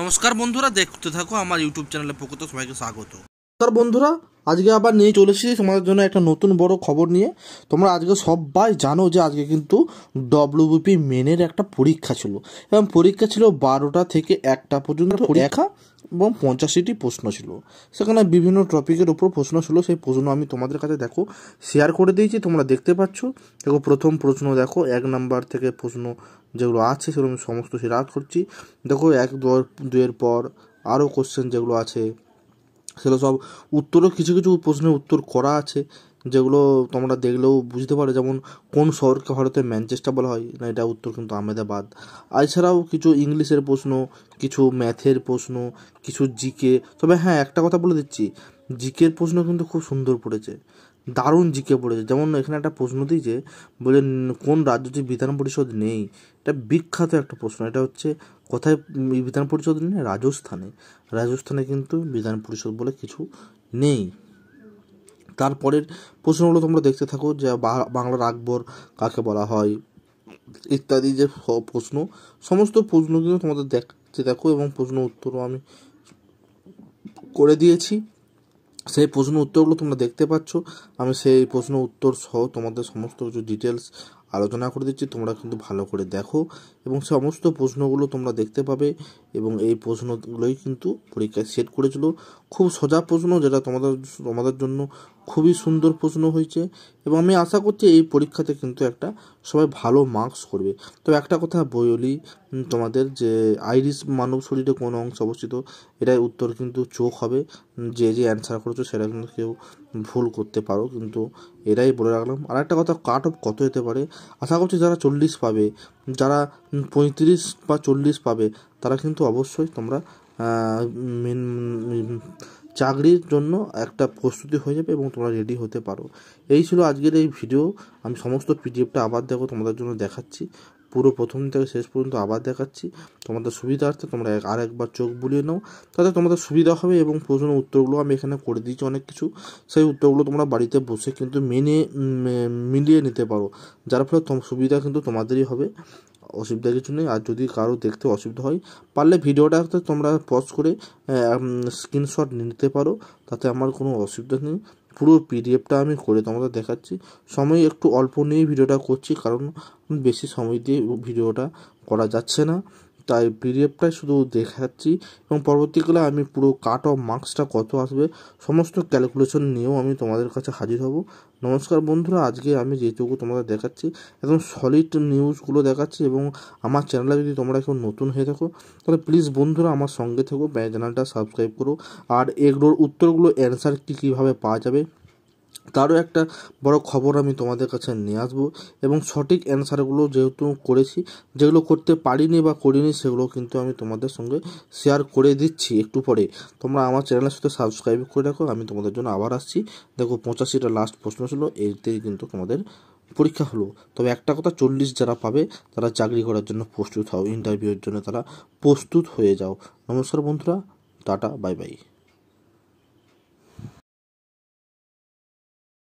নমস্কার বন্ধুরা দেখতে থাকো আমার ইউটিউব চ্যানেলে পক্ষ সবাইকে স্বাগত নমস্কার বন্ধুরা আজকে আবার নিয়ে চলে এসেছি তোমাদের জন্য একটা নতুন বড় খবর নিয়ে তোমরা আজকে সবাই জানো যে আজকে কিন্তু ডব্লিউবিপি মেনের একটা পরীক্ষা ছিল এবং পরীক্ষা ছিল বারোটা থেকে একটা পর্যন্ত পরীক্ষা এবং পঞ্চাশিটি প্রশ্ন ছিল সেখানে বিভিন্ন টপিকের উপর প্রশ্ন ছিল সেই প্রশ্ন আমি তোমাদের কাছে দেখো শেয়ার করে দিয়েছি তোমরা দেখতে পাচ্ছ দেখো প্রথম প্রশ্ন দেখো এক নাম্বার থেকে প্রশ্ন যেগুলো আছে সেগুলো আমি সমস্ত শেয়ার করছি দেখো এক দুয়ের পর আরও কোশ্চেন যেগুলো আছে সেগুলো সব উত্তরও কিছু কিছু প্রশ্নের উত্তর করা আছে যেগুলো তোমরা দেখলেও বুঝতে পারো যেমন কোন শহরকে ভারতের ম্যানচেস্টার বলা হয় না এটা উত্তর কিন্তু আহমেদাবাদ এছাড়াও কিছু ইংলিশের প্রশ্ন কিছু ম্যাথের প্রশ্ন কিছু জিকে তবে হ্যাঁ একটা কথা বলে দিচ্ছি জিকের প্রশ্ন কিন্তু খুব সুন্দর পড়েছে দারুণ জিকে পড়েছে যেমন এখানে একটা প্রশ্ন দিয়েছে বলে কোন রাজ্যটি বিধান পরিষদ নেই এটা বিখ্যাত একটা প্রশ্ন এটা হচ্ছে কোথায় বিধান পরিষদ নেই রাজস্থানে রাজস্থানে কিন্তু বিধান পরিষদ বলে কিছু নেই তারপরের প্রশ্নগুলো তোমরা দেখতে থাকো যে বাংলার আকবর কাকে বলা হয় ইত্যাদি যে প্রশ্ন সমস্ত প্রশ্ন কিন্তু তোমাদের দেখতে দেখো এবং প্রশ্ন উত্তরও আমি করে দিয়েছি সেই প্রশ্ন উত্তরগুলো তোমরা দেখতে পাচ্ছ আমি সেই প্রশ্ন উত্তর সহ তোমাদের সমস্ত কিছু ডিটেলস আলোচনা করে দিচ্ছি তোমরা কিন্তু ভালো করে দেখো এবং সমস্ত প্রশ্নগুলো তোমরা দেখতে পাবে এবং এই প্রশ্নগুলোই কিন্তু পরীক্ষায় সেট করেছিল খুব সোজা প্রশ্ন যেটা তোমাদের তোমাদের জন্য খুবই সুন্দর প্রশ্ন হয়েছে এবং আমি আশা করছি এই পরীক্ষাতে কিন্তু একটা সবাই ভালো মার্কস করবে তো একটা কথা বলি তোমাদের যে আইরিস মানব শরীরে কোন অংশ অবস্থিত এটাই উত্তর কিন্তু চোখ হবে যে যে অ্যান্সার করেছো সেটা কিন্তু কেউ ভুল করতে পারো কিন্তু এটাই বলে রাখলাম আর একটা কথা কাট অফ কত হতে পারে আশা করছি যারা চল্লিশ পাবে যারা পঁয়ত্রিশ বা চল্লিশ পাবে তারা কিন্তু অবশ্যই তোমরা মেন চাকরির জন্য একটা প্রস্তুতি হয়ে যাবে এবং তোমরা রেডি হতে পারো এই ছিল আজকের এই ভিডিও আমি সমস্ত পিডিএফটা আবার দেখো তোমাদের জন্য দেখাচ্ছি পুরো প্রথম থেকে শেষ পর্যন্ত আবার দেখাচ্ছি তোমাদের সুবিধার্থে তোমরা আর একবার চোখ বুলিয়ে নাও তাতে তোমাদের সুবিধা হবে এবং প্রশ্ন উত্তরগুলো আমি এখানে করে দিয়েছি অনেক কিছু সেই উত্তরগুলো তোমরা বাড়িতে বসে কিন্তু মেনে মিলিয়ে নিতে পারো যার ফলে সুবিধা কিন্তু তোমাদেরই হবে অসুবিধা কিছু নেই আর যদি কারো দেখতে অসুবিধা হয় পারলে ভিডিওটা তোমরা পজ করে স্ক্রিনশট নিতে পারো তাতে আমার কোনো অসুবিধা নেই পুরো পিডিএফটা আমি করে তোমাদের দেখাচ্ছি সময় একটু অল্প নিয়ে ভিডিওটা করছি কারণ বেশি সময় দিয়ে ভিডিওটা করা যাচ্ছে না তাই পিডিএফটাই শুধু দেখাচ্ছি এবং পরবর্তীকালে আমি পুরো কাট অফ মার্কসটা কত আসবে সমস্ত ক্যালকুলেশন নিয়েও আমি তোমাদের কাছে হাজির হব নমস্কার বন্ধুরা আজকে আমি যেটুকু তোমাদের দেখাচ্ছি একদম সলিড নিউজগুলো দেখাচ্ছি এবং আমার চ্যানেলে যদি তোমরা কেউ নতুন হয়ে থাকো তাহলে প্লিজ বন্ধুরা আমার সঙ্গে থেকো চ্যানেলটা সাবস্ক্রাইব করো আর এগুলোর উত্তরগুলো অ্যান্সার কী কীভাবে পাওয়া যাবে তারও একটা বড় খবর আমি তোমাদের কাছে নিয়ে আসবো এবং সঠিক অ্যান্সারগুলো যেহেতু করেছি যেগুলো করতে পারিনি বা করিনি সেগুলো কিন্তু আমি তোমাদের সঙ্গে শেয়ার করে দিচ্ছি একটু পরে তোমরা আমার চ্যানেলের সাথে সাবস্ক্রাইব করে রাখো আমি তোমাদের জন্য আবার আসছি দেখো পঁচাশিটা লাস্ট প্রশ্ন ছিল এতেই কিন্তু তোমাদের পরীক্ষা হলো তবে একটা কথা চল্লিশ যারা পাবে তারা চাকরি করার জন্য প্রস্তুত হও ইন্টারভিউর জন্য তারা প্রস্তুত হয়ে যাও নমস্কার বন্ধুরা টাটা বাই বাই